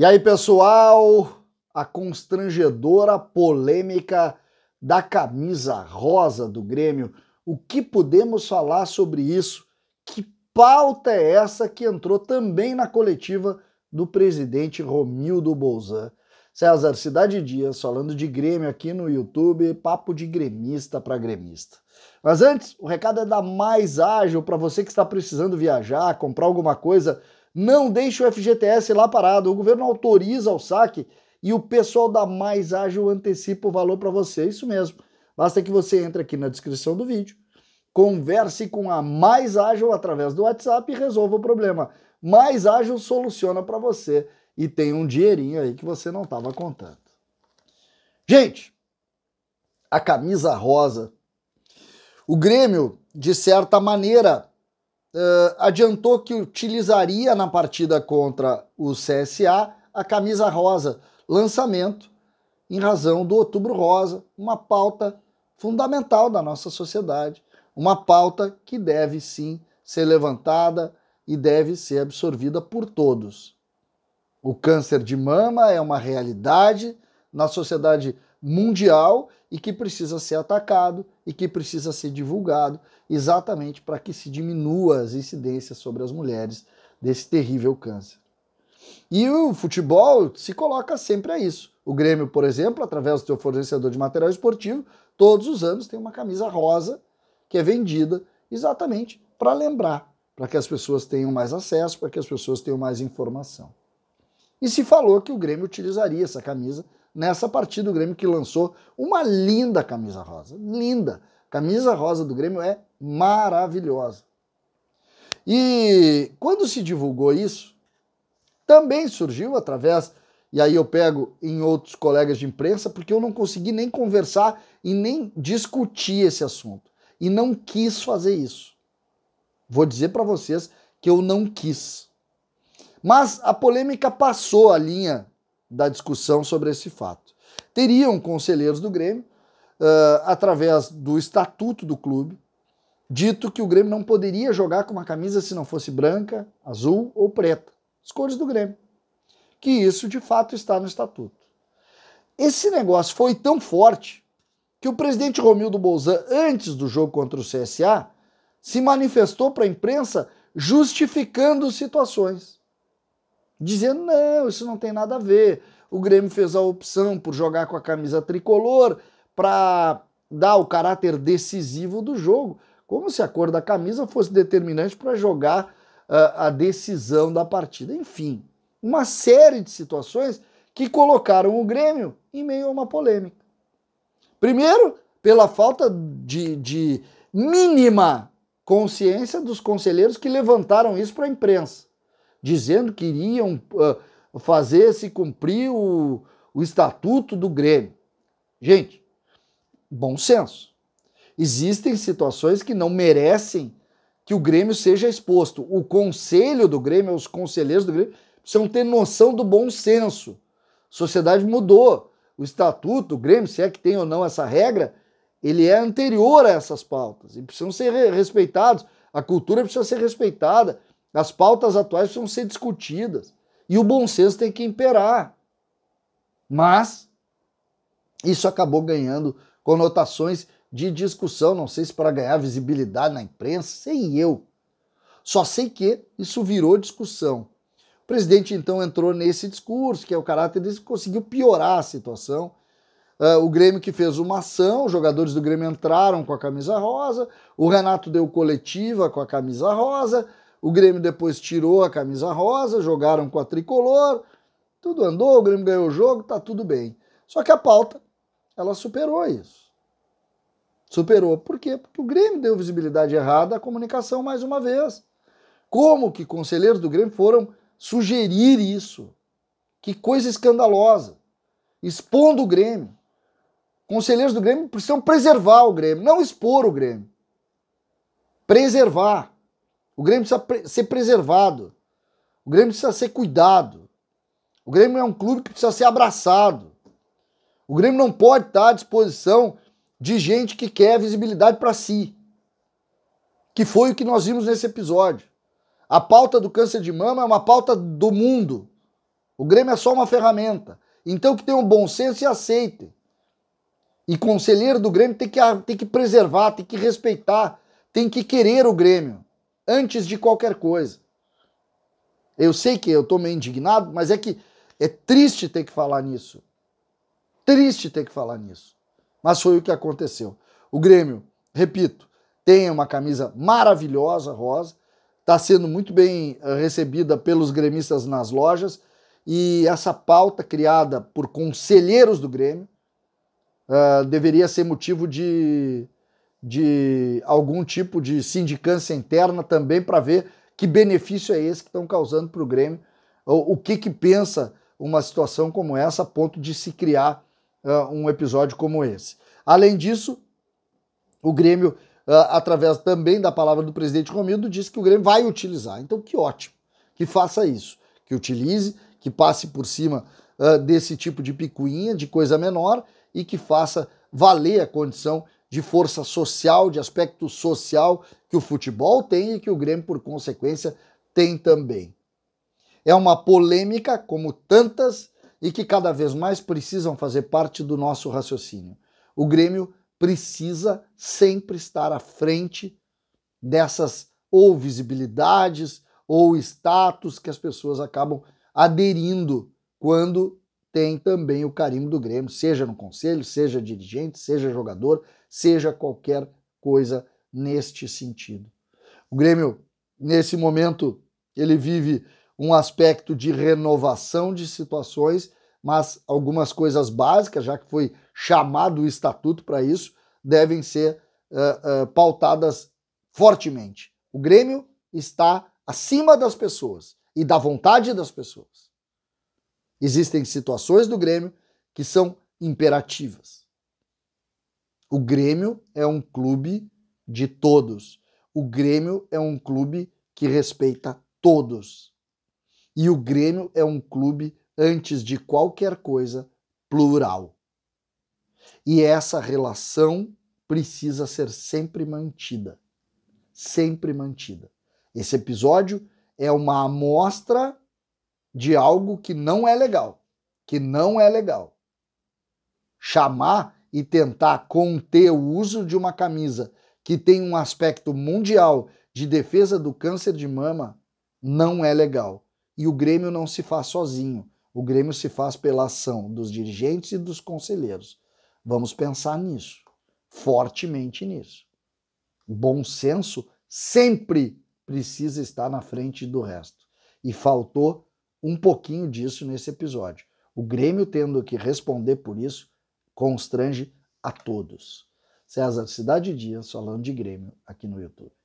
E aí, pessoal, a constrangedora polêmica da camisa rosa do Grêmio. O que podemos falar sobre isso? Que pauta é essa que entrou também na coletiva do presidente Romildo Bolzan? César Cidade Dias falando de Grêmio aqui no YouTube, papo de gremista para gremista. Mas antes, o recado é da Mais Ágil para você que está precisando viajar, comprar alguma coisa não deixe o FGTS lá parado. O governo autoriza o saque e o pessoal da Mais Ágil antecipa o valor para você. Isso mesmo. Basta que você entre aqui na descrição do vídeo, converse com a Mais Ágil através do WhatsApp e resolva o problema. Mais Ágil soluciona para você e tem um dinheirinho aí que você não estava contando. Gente, a camisa rosa. O Grêmio, de certa maneira, uh, adiantou que utilizaria na partida contra o CSA a camisa rosa, lançamento em razão do Outubro Rosa, uma pauta fundamental da nossa sociedade, uma pauta que deve sim ser levantada e deve ser absorvida por todos. O câncer de mama é uma realidade na sociedade mundial e que precisa ser atacado e que precisa ser divulgado exatamente para que se diminua as incidências sobre as mulheres desse terrível câncer. E o futebol se coloca sempre a isso. O Grêmio, por exemplo, através do seu fornecedor de material esportivo, todos os anos tem uma camisa rosa que é vendida exatamente para lembrar, para que as pessoas tenham mais acesso, para que as pessoas tenham mais informação. E se falou que o Grêmio utilizaria essa camisa nessa partida do Grêmio que lançou uma linda camisa rosa. Linda. Camisa rosa do Grêmio é maravilhosa. E quando se divulgou isso, também surgiu através, e aí eu pego em outros colegas de imprensa, porque eu não consegui nem conversar e nem discutir esse assunto. E não quis fazer isso. Vou dizer para vocês que eu não quis. Mas a polêmica passou a linha da discussão sobre esse fato. Teriam conselheiros do Grêmio, uh, através do estatuto do clube, dito que o Grêmio não poderia jogar com uma camisa se não fosse branca, azul ou preta, as cores do Grêmio. Que isso de fato está no estatuto. Esse negócio foi tão forte que o presidente Romildo Bolzan, antes do jogo contra o CSA, se manifestou para a imprensa justificando situações dizendo: não, isso não tem nada a ver. O Grêmio fez a opção por jogar com a camisa tricolor para dar o caráter decisivo do jogo, como se a cor da camisa fosse determinante para jogar uh, a decisão da partida. Enfim, uma série de situações que colocaram o Grêmio em meio a uma polêmica. Primeiro, pela falta de, de mínima consciência dos conselheiros que levantaram isso para a imprensa dizendo que iriam uh, fazer se cumprir o, o estatuto do Grêmio. Gente, bom senso. Existem situações que não merecem que o Grêmio seja exposto. O conselho do Grêmio, os conselheiros do Grêmio, precisam ter noção do bom senso. A sociedade mudou. O estatuto, do Grêmio, se é que tem ou não essa regra, ele é anterior a essas pautas e precisam ser respeitados. A cultura precisa ser respeitada. As pautas atuais precisam ser discutidas e o bom senso tem que imperar. Mas isso acabou ganhando conotações de discussão, não sei se para ganhar visibilidade na imprensa, sei eu. Só sei que isso virou discussão. O presidente então entrou nesse discurso, que é o caráter desse, conseguiu piorar a situação. Uh, o Grêmio que fez uma ação, os jogadores do Grêmio entraram com a camisa rosa, o Renato deu coletiva com a camisa rosa, o Grêmio depois tirou a camisa rosa, jogaram com a tricolor, tudo andou, o Grêmio ganhou o jogo, tá tudo bem. Só que a pauta, ela superou isso. Superou. Por quê? Porque o Grêmio deu visibilidade errada à comunicação mais uma vez. Como que conselheiros do Grêmio foram sugerir isso? Que coisa escandalosa. Expondo o Grêmio. Conselheiros do Grêmio precisam preservar o Grêmio, não expor o Grêmio. Preservar. O Grêmio precisa ser preservado. O Grêmio precisa ser cuidado. O Grêmio é um clube que precisa ser abraçado. O Grêmio não pode estar à disposição de gente que quer visibilidade para si. Que foi o que nós vimos nesse episódio. A pauta do câncer de mama é uma pauta do mundo. O Grêmio é só uma ferramenta. Então que tenham um bom senso e aceitem. E conselheiro do Grêmio tem que, tem que preservar, tem que respeitar, tem que querer o Grêmio antes de qualquer coisa. Eu sei que eu tô meio indignado, mas é que é triste ter que falar nisso. Triste ter que falar nisso. Mas foi o que aconteceu. O Grêmio, repito, tem uma camisa maravilhosa, rosa, está sendo muito bem eh, recebida pelos gremistas nas lojas. E essa pauta criada por conselheiros do Grêmio uh, deveria ser motivo de de algum tipo de sindicância interna também para ver que benefício é esse que estão causando para o Grêmio, o, o que que pensa uma situação como essa a ponto de se criar uh, um episódio como esse. Além disso, o Grêmio, uh, através também da palavra do presidente Romildo, disse que o Grêmio vai utilizar. Então, que ótimo que faça isso, que utilize, que passe por cima uh, desse tipo de picuinha, de coisa menor e que faça valer a condição de força social, de aspecto social que o futebol tem e que o Grêmio, por consequência, tem também. É uma polêmica, como tantas, e que cada vez mais precisam fazer parte do nosso raciocínio. O Grêmio precisa sempre estar à frente dessas ou visibilidades ou status que as pessoas acabam aderindo quando tem também o carimbo do Grêmio, seja no conselho, seja dirigente, seja jogador, seja qualquer coisa neste sentido. O Grêmio, nesse momento, ele vive um aspecto de renovação de situações, mas algumas coisas básicas, já que foi chamado o estatuto para isso, devem ser uh, uh, pautadas fortemente. O Grêmio está acima das pessoas e da vontade das pessoas. Existem situações do Grêmio que são imperativas. O Grêmio é um clube de todos. O Grêmio é um clube que respeita todos. E o Grêmio é um clube, antes de qualquer coisa, plural. E essa relação precisa ser sempre mantida. Sempre mantida. Esse episódio é uma amostra de algo que não é legal. Que não é legal. Chamar e tentar conter o uso de uma camisa que tem um aspecto mundial de defesa do câncer de mama não é legal. E o Grêmio não se faz sozinho. O Grêmio se faz pela ação dos dirigentes e dos conselheiros. Vamos pensar nisso, fortemente nisso. O bom senso sempre precisa estar na frente do resto. E faltou um pouquinho disso nesse episódio. O Grêmio tendo que responder por isso constrange a todos. César Cidade Dias, falando de Grêmio, aqui no YouTube.